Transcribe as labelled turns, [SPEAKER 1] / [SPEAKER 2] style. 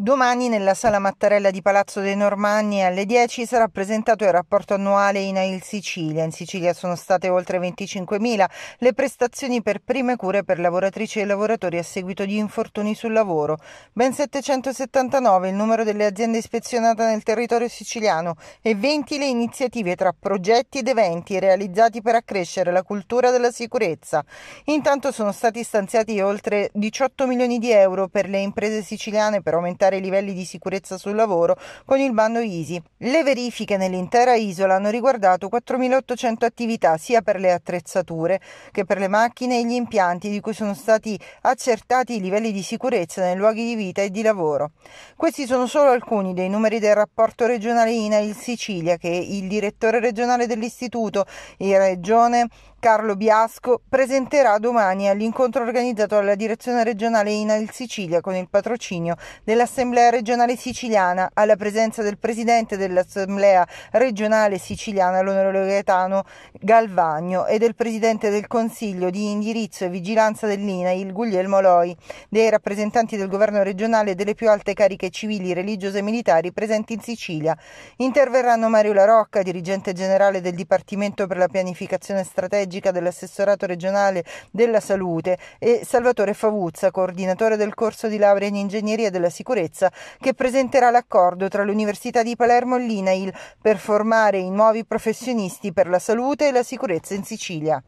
[SPEAKER 1] Domani nella sala Mattarella di Palazzo dei Normanni alle 10 sarà presentato il rapporto annuale in Ail Sicilia. In Sicilia sono state oltre 25.000 le prestazioni per prime cure per lavoratrici e lavoratori a seguito di infortuni sul lavoro. Ben 779 il numero delle aziende ispezionate nel territorio siciliano e 20 le iniziative tra progetti ed eventi realizzati per accrescere la cultura della sicurezza. Intanto sono stati stanziati oltre 18 milioni di euro per le imprese siciliane per aumentare aumentare i livelli di sicurezza sul lavoro con il bando ISI. Le verifiche nell'intera isola hanno riguardato 4.800 attività sia per le attrezzature che per le macchine e gli impianti di cui sono stati accertati i livelli di sicurezza nei luoghi di vita e di lavoro. Questi sono solo alcuni dei numeri del rapporto regionale INAIL Sicilia che il direttore regionale dell'istituto in regione Carlo Biasco presenterà domani all'incontro organizzato dalla direzione regionale INAIL Sicilia con il patrocinio dell'Assemblea regionale siciliana alla presenza del presidente dell'Assemblea regionale siciliana l'onorevole Gaetano Galvagno e del presidente del Consiglio di indirizzo e vigilanza dell'INAIL Guglielmo Loi, dei rappresentanti del governo regionale e delle più alte cariche civili, religiose e militari presenti in Sicilia. Interverranno Mario Larocca, dirigente generale del Dipartimento per la pianificazione strategica strategica dell'assessorato regionale della salute e Salvatore Favuzza, coordinatore del corso di laurea in ingegneria della sicurezza, che presenterà l'accordo tra l'Università di Palermo e l'INAIL per formare i nuovi professionisti per la salute e la sicurezza in Sicilia.